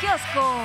kiosco.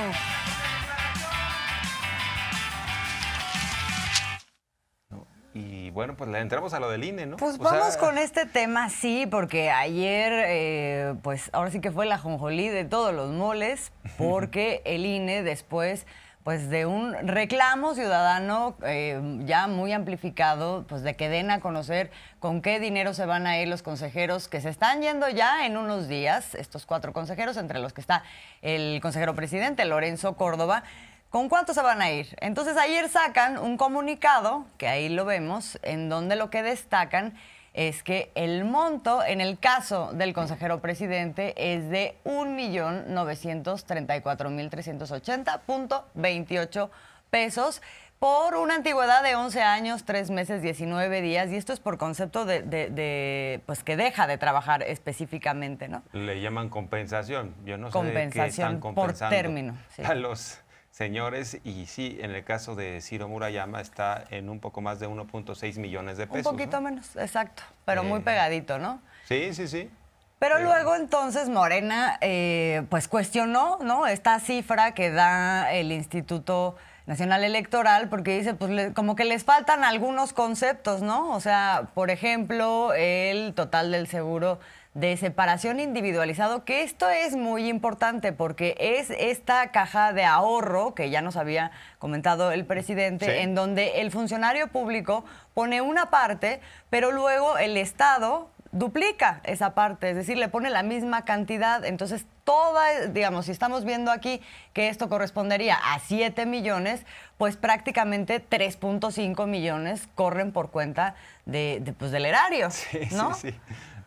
Y bueno, pues le entramos a lo del INE, ¿no? Pues vamos con este tema, sí, porque ayer, eh, pues ahora sí que fue la jonjolí de todos los moles, porque el INE después pues de un reclamo ciudadano eh, ya muy amplificado, pues de que den a conocer con qué dinero se van a ir los consejeros que se están yendo ya en unos días, estos cuatro consejeros, entre los que está el consejero presidente Lorenzo Córdoba. ¿Con cuánto se van a ir? Entonces ayer sacan un comunicado, que ahí lo vemos, en donde lo que destacan es que el monto en el caso del consejero presidente es de 1.934.380.28 pesos por una antigüedad de 11 años, 3 meses, 19 días, y esto es por concepto de, pues que deja de trabajar específicamente, ¿no? Le llaman compensación, yo no sé compensación qué están compensando por término, a los señores, y sí, en el caso de Ciro Murayama está en un poco más de 1.6 millones de pesos. Un poquito menos, exacto, pero muy eh. pegadito, ¿no? Sí, sí, sí. Pero, luego entonces Morena eh, pues cuestionó, Esta cifra que da el Instituto Nacional Electoral porque dice, pues como que les faltan algunos conceptos, ¿no? O sea, por ejemplo, el total del seguro de separación individualizado, que esto es muy importante porque es esta caja de ahorro que ya nos había comentado el presidente, en donde el funcionario público pone una parte, pero luego el Estado duplica esa parte, es decir, le pone la misma cantidad. Entonces, toda, digamos, si estamos viendo aquí que esto correspondería a 7 millones, pues prácticamente 3.5 millones corren por cuenta de, pues, del erario, ¿no?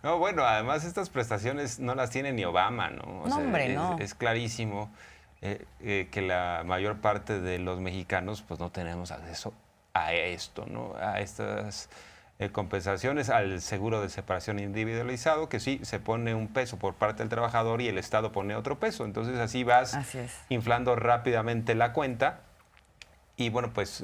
No, bueno, además estas prestaciones no las tiene ni Obama, ¿no? es, es clarísimo eh, eh, que la mayor parte de los mexicanos pues no tenemos acceso a esto, ¿no? A estas eh, compensaciones, al seguro de separación individualizado, que sí, se pone un peso por parte del trabajador y el Estado pone otro peso. Entonces así vas inflando rápidamente la cuenta. Y bueno, pues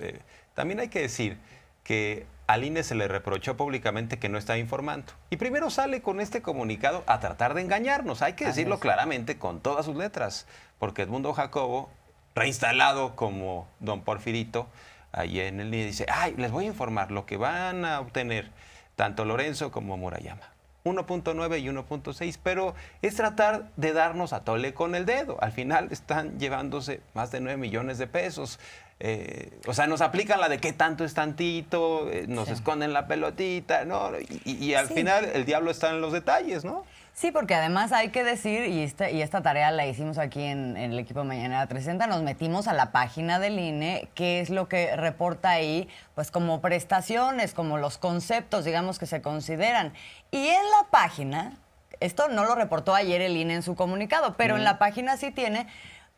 también hay que decir que al INE se le reprochó públicamente que no estaba informando. Y primero sale con este comunicado a tratar de engañarnos. Hay que decirlo claramente con todas sus letras, porque Edmundo Jacobo, reinstalado como don Porfirito, ahí en el INE dice, ay, les voy a informar lo que van a obtener tanto Lorenzo como Murayama. 1.9 y 1.6, pero es tratar de darnos a tole con el dedo. Al final están llevándose más de 9 millones de pesos. Eh, o sea, nos aplican la de qué tanto es tantito, eh, nos esconden la pelotita, ¿no? Y, al final el diablo está en los detalles, ¿no? Sí, porque además hay que decir, y esta, y esta tarea la hicimos aquí en, el equipo Mañana 360, nos metimos a la página del INE, que es lo que reporta ahí, pues como prestaciones, como los conceptos, digamos, que se consideran. Y en la página, esto no lo reportó ayer el INE en su comunicado, pero en la página sí tiene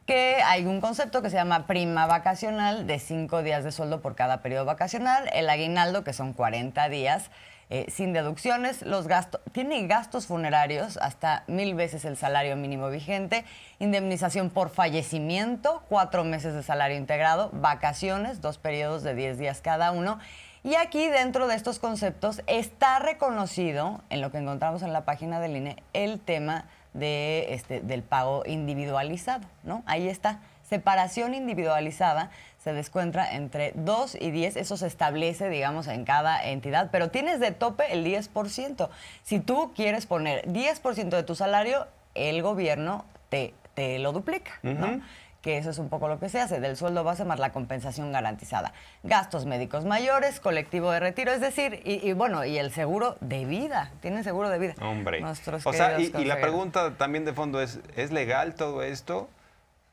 que hay un concepto que se llama prima vacacional de cinco días de sueldo por cada periodo vacacional, el aguinaldo, que son 40 días, eh, sin deducciones, los gastos, tiene gastos funerarios hasta mil veces el salario mínimo vigente, indemnización por fallecimiento, cuatro meses de salario integrado, vacaciones, dos periodos de 10 días cada uno. Y aquí dentro de estos conceptos está reconocido, en lo que encontramos en la página del INE, el tema de, este, del pago individualizado, ¿no? Ahí está separación individualizada se descuentra entre 2 y 10. Eso se establece, digamos, en cada entidad, pero tienes de tope el 10%. Si tú quieres poner 10% de tu salario, el gobierno te, te lo duplica, ¿no? que eso es un poco lo que se hace, del sueldo base más la compensación garantizada. Gastos médicos mayores, colectivo de retiro, es decir, y, bueno, y el seguro de vida, tienen seguro de vida. Hombre. Nuestros o sea, y, y, la pregunta también de fondo es, ¿es legal todo esto?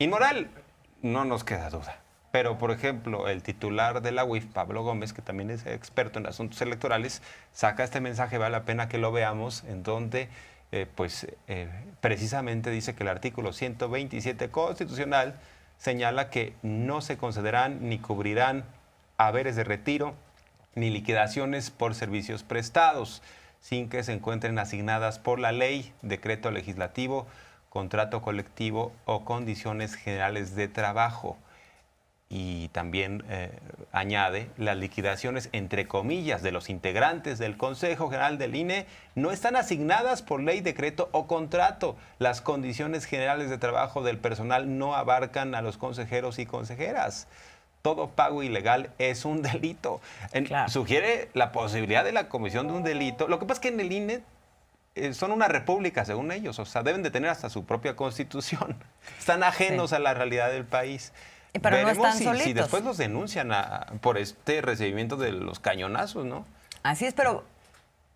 Inmoral, no nos queda duda. Pero, por ejemplo, el titular de la UIF, Pablo Gómez, que también es experto en asuntos electorales, saca este mensaje, vale la pena que lo veamos, en donde eh, pues, eh, precisamente dice que el artículo 127 constitucional señala que no se concederán ni cubrirán haberes de retiro ni liquidaciones por servicios prestados, sin que se encuentren asignadas por la ley, decreto legislativo, contrato colectivo o condiciones generales de trabajo y también eh, añade las liquidaciones entre comillas de los integrantes del Consejo General del INE no están asignadas por ley, decreto o contrato. Las condiciones generales de trabajo del personal no abarcan a los consejeros y consejeras. Todo pago ilegal es un delito. Sugiere la posibilidad de la comisión de un delito. Lo que pasa es que en el INE eh, son una república, según ellos. O sea, deben de tener hasta su propia constitución. Están ajenos a la realidad del país. Eh, pero no están si, solitos. si después los denuncian por este recibimiento de los cañonazos, ¿no? Así es, pero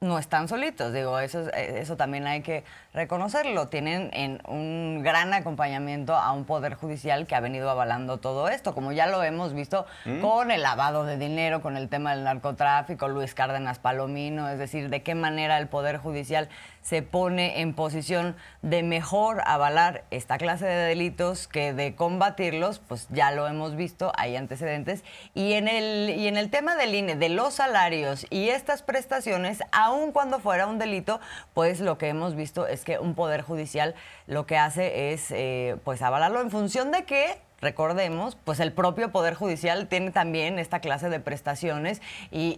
no están solitos. Digo, eso, eh, eso también hay que reconocerlo. Tienen en un gran acompañamiento a un poder judicial que ha venido avalando todo esto, como ya lo hemos visto mm. con el lavado de dinero, con el tema del narcotráfico, Luis Cárdenas Palomino, es decir, de qué manera el poder judicial se pone en posición de mejor avalar esta clase de delitos que de combatirlos, pues ya lo hemos visto, hay antecedentes. Y en el, y en el tema del INE, de los salarios y estas prestaciones, aun cuando fuera un delito, pues lo que hemos visto es que un poder judicial lo que hace es eh, pues avalarlo en función de que recordemos, pues el propio Poder Judicial tiene también esta clase de prestaciones y,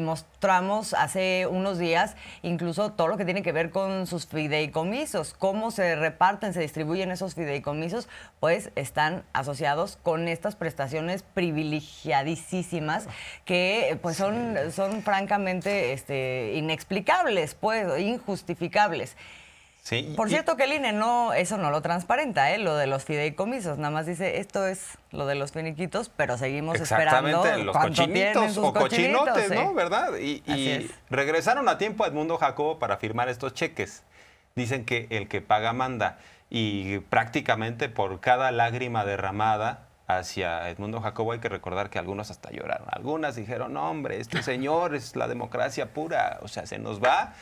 mostramos hace unos días incluso todo lo que tiene que ver con sus fideicomisos, cómo se reparten, se distribuyen esos fideicomisos, pues están asociados con estas prestaciones privilegiadísimas que pues son, son francamente este, inexplicables, pues injustificables. Por cierto que el INE no, eso no lo transparenta, ¿eh? lo de los fideicomisos, nada más dice esto es lo de los finiquitos, pero seguimos esperando los cochinitos o cochinotes, ¿eh? ¿Verdad? Y, regresaron a tiempo a Edmundo Jacobo para firmar estos cheques. Dicen que el que paga manda y prácticamente por cada lágrima derramada hacia Edmundo Jacobo hay que recordar que algunos hasta lloraron. Algunas dijeron, no, hombre, este señor es la democracia pura, o sea, se nos va.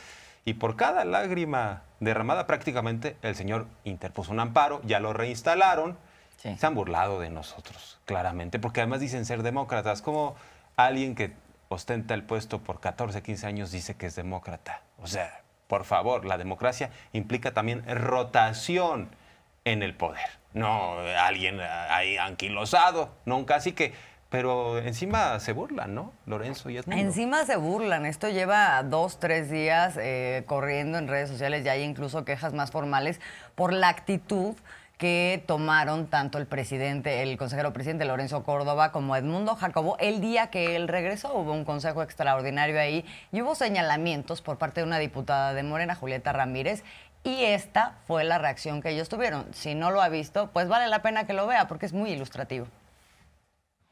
Y por cada lágrima derramada prácticamente el Señor interpuso un amparo, ya lo reinstalaron. Se han burlado de nosotros, claramente, porque además dicen ser demócratas. Como alguien que ostenta el puesto por 14, 15 años dice que es demócrata. O sea, por favor, la democracia implica también rotación en el poder. No alguien ahí anquilosado, nunca. Así que pero encima se burlan, ¿no? Lorenzo y Edmundo. Encima se burlan. Esto lleva dos, tres días eh, corriendo en redes sociales. Ya hay incluso quejas más formales por la actitud que tomaron tanto el presidente, el consejero presidente Lorenzo Córdoba como Edmundo Jacobo el día que él regresó. Hubo un consejo extraordinario ahí y hubo señalamientos por parte de una diputada de Morena, Julieta Ramírez, y esta fue la reacción que ellos tuvieron. Si no lo ha visto, pues vale la pena que lo vea porque es muy ilustrativo.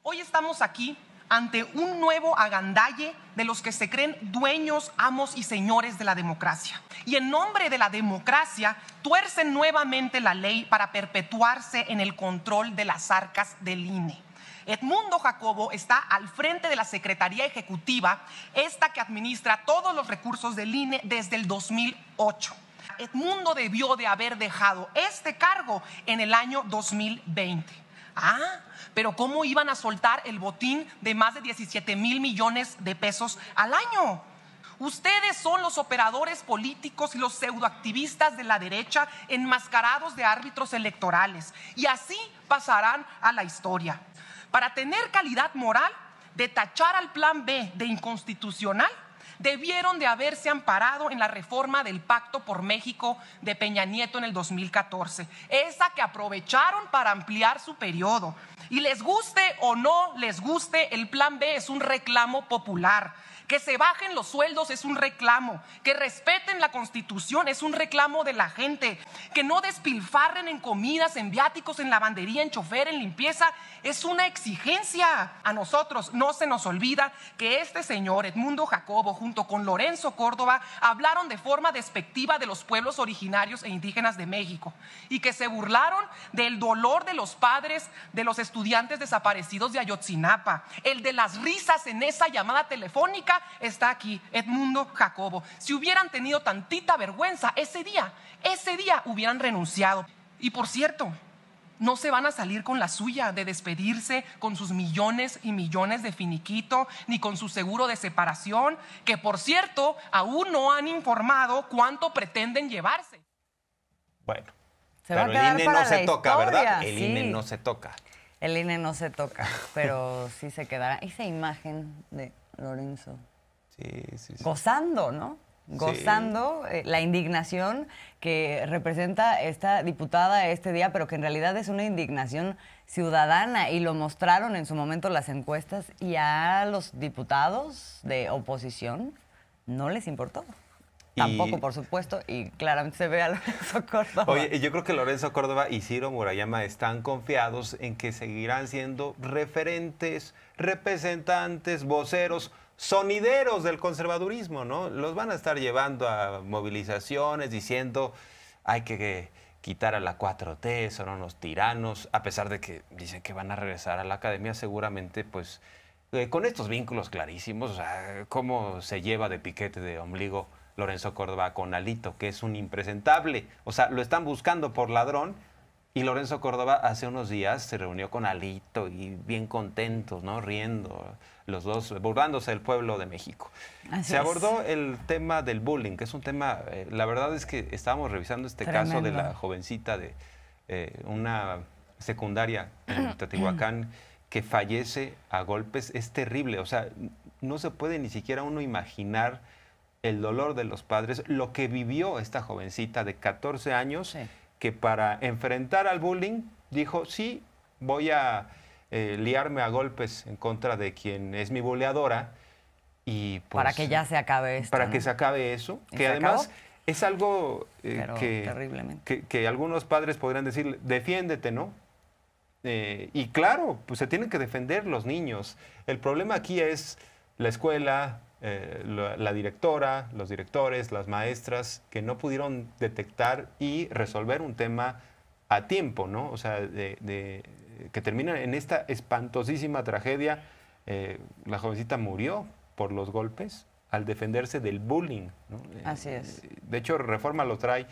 Hoy estamos aquí ante un nuevo agandalle de los que se creen dueños, amos y señores de la democracia. Y en nombre de la democracia tuercen nuevamente la ley para perpetuarse en el control de las arcas del INE. Edmundo Jacobo está al frente de la Secretaría Ejecutiva, esta que administra todos los recursos del INE desde el 2008. Edmundo debió de haber dejado este cargo en el año 2020 Ah, pero ¿cómo iban a soltar el botín de más de 17 mil millones de pesos al año? Ustedes son los operadores políticos y los pseudoactivistas de la derecha enmascarados de árbitros electorales. Y así pasarán a la historia. Para tener calidad moral, de tachar al plan B de inconstitucional debieron de haberse amparado en la reforma del Pacto por México de Peña Nieto en el 2014, esa que aprovecharon para ampliar su periodo. Y les guste o no les guste, el plan B es un reclamo popular. Que se bajen los sueldos es un reclamo. Que respeten la constitución es un reclamo de la gente. Que no despilfarren en comidas, en viáticos, en lavandería, en chofer, en limpieza, es una exigencia. A nosotros no se nos olvida que este señor, Edmundo Jacobo, junto con Lorenzo Córdoba, hablaron de forma despectiva de los pueblos originarios e indígenas de México y que se burlaron del dolor de los padres de los estudiantes desaparecidos de Ayotzinapa, el de las risas en esa llamada telefónica, está aquí, Edmundo Jacobo. Si hubieran tenido tantita vergüenza ese día, ese día hubieran renunciado. Y por cierto, no se van a salir con la suya de despedirse con sus millones y millones de finiquito, ni con su seguro de separación, que por cierto, aún no han informado cuánto pretenden llevarse. Bueno, el INE e no se toca, ¿verdad? El INE no se toca. El INE no se toca, pero sí se quedará. Esa imagen de Lorenzo. Gozando, ¿no? Gozando eh, la indignación que representa esta diputada este día, pero que en realidad es una indignación ciudadana y lo mostraron en su momento las encuestas y a los diputados de oposición no les importó. Tampoco, por supuesto, y claramente se ve a Lorenzo Córdoba. Oye, yo creo que Lorenzo Córdoba y Ciro Murayama están confiados en que seguirán siendo referentes, representantes, voceros, sonideros del conservadurismo, ¿no? Los van a estar llevando a movilizaciones diciendo hay que quitar a la 4T, son unos tiranos, a pesar de que dicen que van a regresar a la academia, seguramente pues eh, con estos vínculos clarísimos, o sea, cómo se lleva de piquete de ombligo Lorenzo Córdoba con Alito, que es un impresentable. O sea, lo están buscando por ladrón. Y Lorenzo Córdoba hace unos días se reunió con Alito y bien contentos, ¿no? Riendo, los dos, burlándose del pueblo de México. se abordó el tema del bullying, que es un tema, eh, la verdad es que estábamos revisando este caso de la jovencita de eh, una secundaria en Teotihuacán que fallece a golpes. Es terrible, o sea, no se puede ni siquiera uno imaginar el dolor de los padres, lo que vivió esta jovencita de 14 años, que para enfrentar al bullying dijo, sí, voy a eh, liarme a golpes en contra de quien es mi boleadora. Y pues, para que ya se acabe esto. Para que se acabe eso. Que además es algo eh, que, algunos padres podrían decir, defiéndete, ¿no? Eh, y claro, pues se tienen que defender los niños. El problema aquí es la escuela, eh, la, directora, los directores, las maestras, que no pudieron detectar y resolver un tema a tiempo, ¿no? O sea, de, que terminan en esta espantosísima tragedia. Eh, la jovencita murió por los golpes al defenderse del bullying. Así es. Eh, de hecho, Reforma lo trae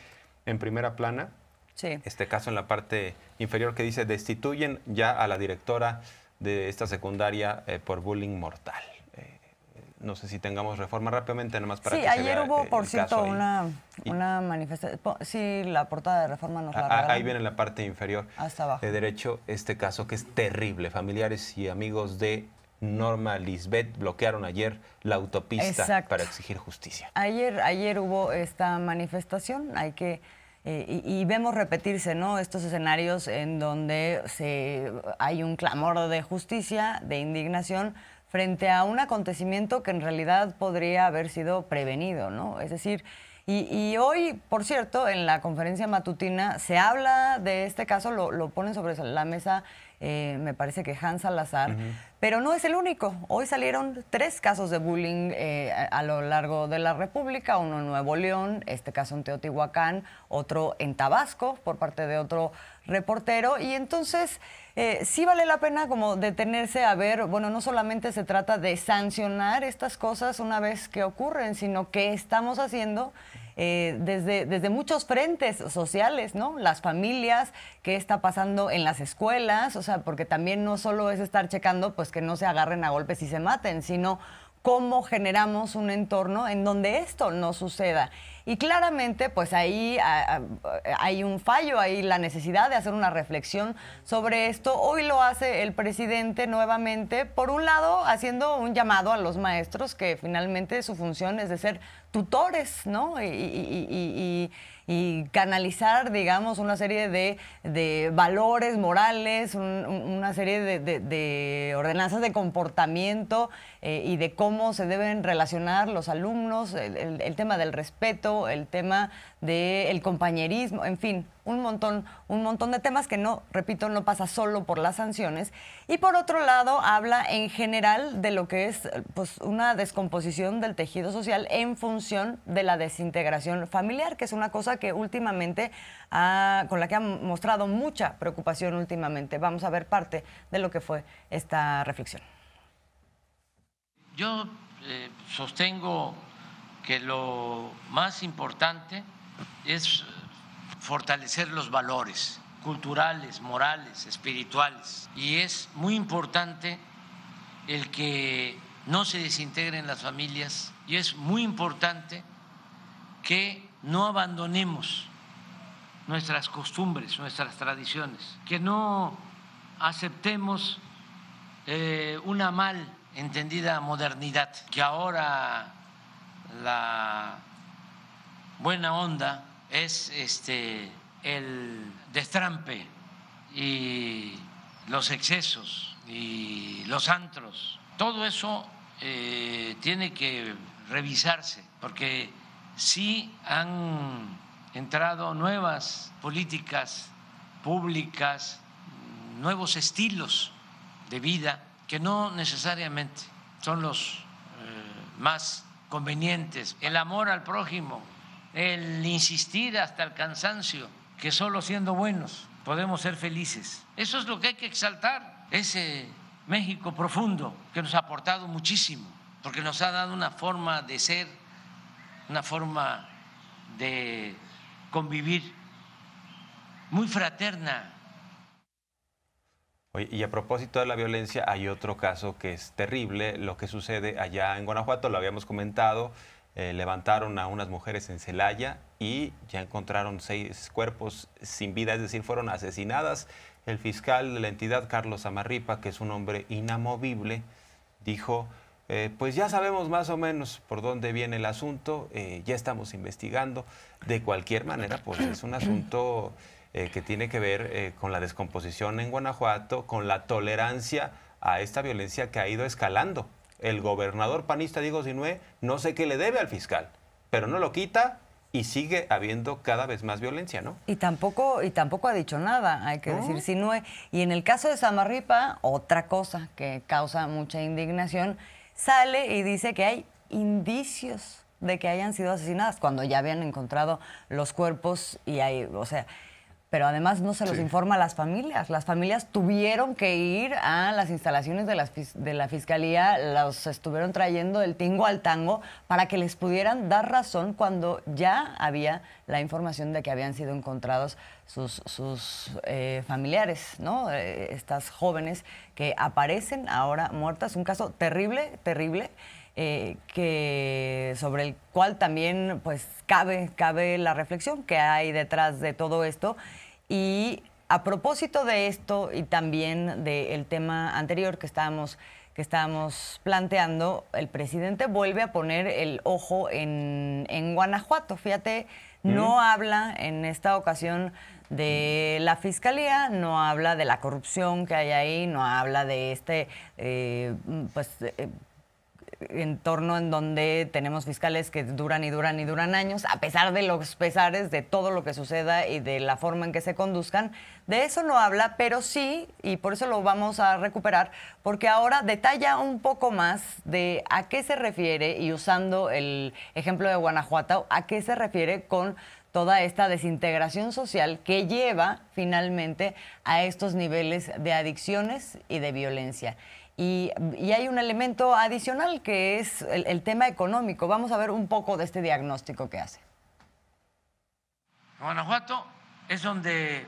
en primera plana. Sí. Este caso en la parte inferior que dice, destituyen ya a la directora de esta secundaria por bullying mortal. No sé si tengamos reforma rápidamente, nomás para sí, que ayer se vea hubo, eh, por cierto, una, manifestación. Sí, la portada de reforma nos la a, ah, ah, Ahí viene la parte inferior. Hasta abajo. De derecho, este caso que es terrible. Familiares y amigos de Norma Lisbeth bloquearon ayer la autopista para exigir justicia. Ayer, ayer hubo esta manifestación, hay que. Eh, y, y, vemos repetirse, ¿no? Estos escenarios en donde se, hay un clamor de justicia, de indignación, frente a un acontecimiento que en realidad podría haber sido prevenido, ¿no? Es decir, y, hoy, por cierto, en la conferencia matutina se habla de este caso, lo, lo ponen sobre la mesa, eh, me parece que Hans Salazar, pero no es el único. Hoy salieron tres casos de bullying eh, a, lo largo de la República, uno en Nuevo León, este caso en Teotihuacán, otro en Tabasco por parte de otro reportero. Y entonces eh, sí vale la pena como detenerse a ver, bueno, no solamente se trata de sancionar estas cosas una vez que ocurren, sino que estamos haciendo eh, desde, desde muchos frentes sociales, ¿no? Las familias, qué está pasando en las escuelas, o sea, porque también no solo es estar checando, pues, que no se agarren a golpes y se maten, sino cómo generamos un entorno en donde esto no suceda. Y claramente, pues ahí hay un fallo, hay la necesidad de hacer una reflexión sobre esto. Hoy lo hace el presidente nuevamente, por un lado, haciendo un llamado a los maestros, que finalmente su función es de ser tutores, ¿no? y canalizar, digamos, una serie de, de valores morales, una serie de, de ordenanzas de comportamiento eh, y de cómo se deben relacionar los alumnos, el, tema del respeto, el tema del compañerismo, en fin, un montón, un montón de temas que no, repito, no pasa solo por las sanciones. Y por otro lado, habla en general de lo que es pues, una descomposición del tejido social en función de la desintegración familiar, que es una cosa que últimamente, con la que ha mostrado mucha preocupación últimamente. Vamos a ver parte de lo que fue esta reflexión. Yo eh, sostengo que lo más importante es eh, fortalecer los valores culturales, morales, espirituales. Y es muy importante el que no se desintegren las familias y es muy importante que no abandonemos nuestras costumbres, nuestras tradiciones, que no aceptemos eh, una mal entendida modernidad, que ahora la buena onda es este el destrampe y los excesos y los antros. Todo eso eh, tiene que revisarse porque sí han entrado nuevas políticas públicas, nuevos estilos de vida que no necesariamente son los eh, más convenientes, el amor al prójimo, el insistir hasta el cansancio, que solo siendo buenos podemos ser felices. Eso es lo que hay que exaltar, ese México profundo que nos ha aportado muchísimo, porque nos ha dado una forma de ser, una forma de convivir muy fraterna, y a propósito de la violencia, hay otro caso que es terrible, lo que sucede allá en Guanajuato, lo habíamos comentado, eh, levantaron a unas mujeres en Celaya y ya encontraron seis cuerpos sin vida, es decir, fueron asesinadas. El fiscal de la entidad, Carlos Amarripa, que es un hombre inamovible, dijo, eh, pues ya sabemos más o menos por dónde viene el asunto, eh, ya estamos investigando. De cualquier manera, pues es un asunto eh, que tiene que ver eh, con la descomposición en Guanajuato, con la tolerancia a esta violencia que ha ido escalando. El gobernador panista Diego Sinué no sé qué le debe al fiscal, pero no lo quita y sigue habiendo cada vez más violencia, ¿no? Y tampoco, y tampoco ha dicho nada, hay que decir Sinué. Y en el caso de Samarripa, otra cosa que causa mucha indignación, sale y dice que hay indicios de que hayan sido asesinadas cuando ya habían encontrado los cuerpos y hay, o sea, pero además no se los informa a las familias. Las familias tuvieron que ir a las instalaciones de la, de la fiscalía, los estuvieron trayendo del tingo al tango para que les pudieran dar razón cuando ya había la información de que habían sido encontrados sus, eh, familiares, ¿no? Eh, estas jóvenes que aparecen ahora muertas. Un caso terrible, terrible. Eh, que sobre el cual también pues cabe cabe la reflexión que hay detrás de todo esto y a propósito de esto y también del tema anterior que estábamos, que estábamos planteando, el presidente vuelve a poner el ojo en, en Guanajuato. Fíjate, mm. no habla en esta ocasión de mm. la fiscalía, no habla de la corrupción que hay ahí, no habla de este, eh, pues. Eh, en torno en donde tenemos fiscales que duran y duran y duran años, a pesar de los pesares de todo lo que suceda y de la forma en que se conduzcan. De eso no habla, pero sí, y por eso lo vamos a recuperar, porque ahora detalla un poco más de a qué se refiere, y usando el ejemplo de Guanajuato, a qué se refiere con toda esta desintegración social que lleva finalmente a estos niveles de adicciones y de violencia. Y, hay un elemento adicional que es el, tema económico. Vamos a ver un poco de este diagnóstico que hace. Guanajuato es donde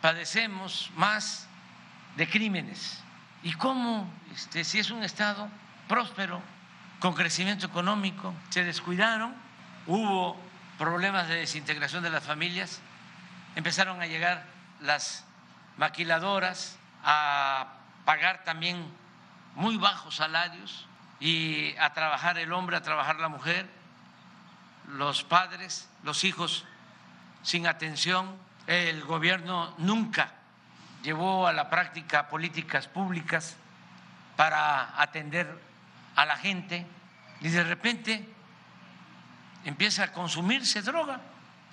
padecemos más de crímenes. ¿Y cómo, este, si es un Estado próspero, con crecimiento económico, se descuidaron, hubo problemas de desintegración de las familias, empezaron a llegar las maquiladoras a pagar también muy bajos salarios y a trabajar el hombre, a trabajar la mujer, los padres, los hijos sin atención. El gobierno nunca llevó a la práctica políticas públicas para atender a la gente y de repente empieza a consumirse droga.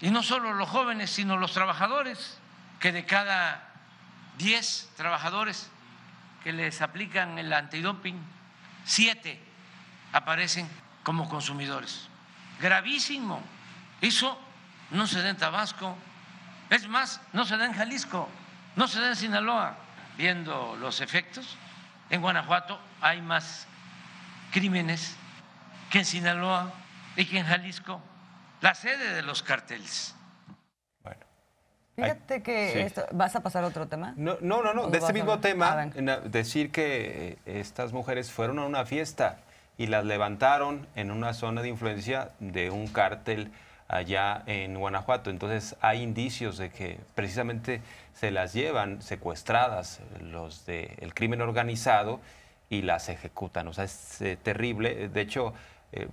Y no solo los jóvenes, sino los trabajadores, que de cada 10 trabajadores que les aplican el antidoping, 7 aparecen como consumidores. Gravísimo. Eso no se da en Tabasco. Es más, no se da en Jalisco, no se da en Sinaloa. Viendo los efectos, en Guanajuato hay más crímenes que en Sinaloa y en Jalisco la sede de los carteles. Bueno. Fíjate que vas a pasar a otro tema. No, no, no, de este mismo tema, ah, decir que estas mujeres fueron a una fiesta y las levantaron en una zona de influencia de un cártel allá en Guanajuato. Entonces hay indicios de que precisamente se las llevan secuestradas los del crimen organizado y las ejecutan. O sea, es eh, terrible. De hecho, eh,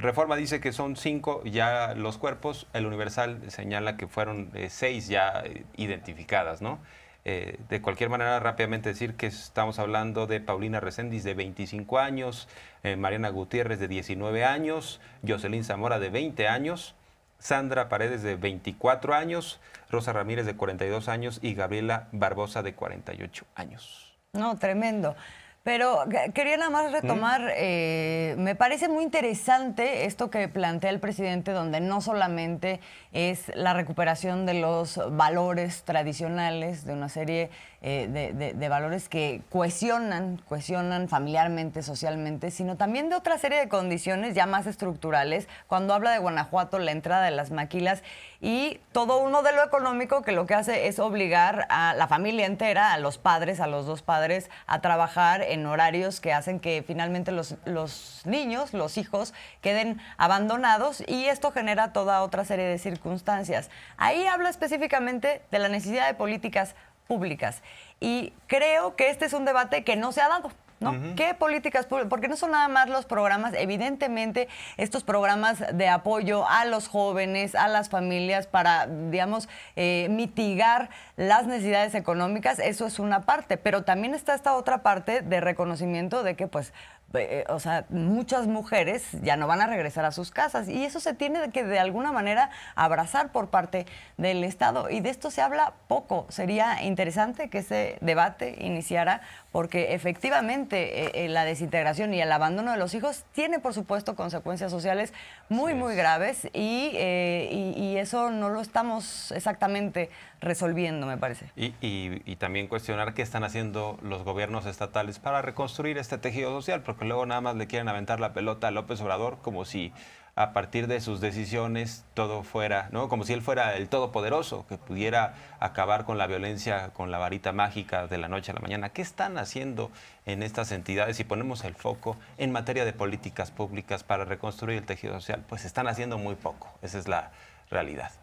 Reforma dice que son cinco ya los cuerpos, el Universal señala que fueron eh, seis ya eh, identificadas, ¿no? Eh, de cualquier manera, rápidamente decir que estamos hablando de Paulina Reséndiz de 25 años, Mariana Gutiérrez de 19 años, Jocelyn Zamora de 20 años, Sandra Paredes de 24 años, Rosa Ramírez de 42 años y Gabriela Barbosa de 48 años. No, tremendo. Pero quería nada más retomar, eh, me parece muy interesante esto que plantea el presidente, donde no solamente es la recuperación de los valores tradicionales de una serie eh, de, valores que cohesionan, cuestionan familiarmente, socialmente, sino también de otra serie de condiciones ya más estructurales. Cuando habla de Guanajuato, la entrada de las maquilas y todo un modelo económico que lo que hace es obligar a la familia entera, a los padres, a los dos padres, a trabajar en horarios que hacen que finalmente los, los niños, los hijos, queden abandonados y esto genera toda otra serie de circunstancias. Ahí habla específicamente de la necesidad de políticas públicas. Y creo que este es un debate que no se ha dado. ¿no? ¿Qué políticas públicas? Porque no son nada más los programas, evidentemente, estos programas de apoyo a los jóvenes, a las familias, para, digamos, eh, mitigar las necesidades económicas, eso es una parte, pero también está esta otra parte de reconocimiento de que, pues, eh, o sea, muchas mujeres ya no van a regresar a sus casas y eso se tiene que de alguna manera abrazar por parte del Estado y de esto se habla poco. Sería interesante que ese debate iniciara porque efectivamente eh, eh, la desintegración y el abandono de los hijos tiene por supuesto consecuencias sociales muy, muy graves y, y eso no lo estamos exactamente resolviendo, me parece. Y, también cuestionar qué están haciendo los gobiernos estatales para reconstruir este tejido social, porque luego nada más le quieren aventar la pelota a López Obrador como si a partir de sus decisiones todo fuera, ¿no? Como si él fuera el todopoderoso, que pudiera acabar con la violencia con la varita mágica de la noche a la mañana. ¿Qué están haciendo en estas entidades si ponemos el foco en materia de políticas públicas para reconstruir el tejido social? Pues están haciendo muy poco, esa es la realidad.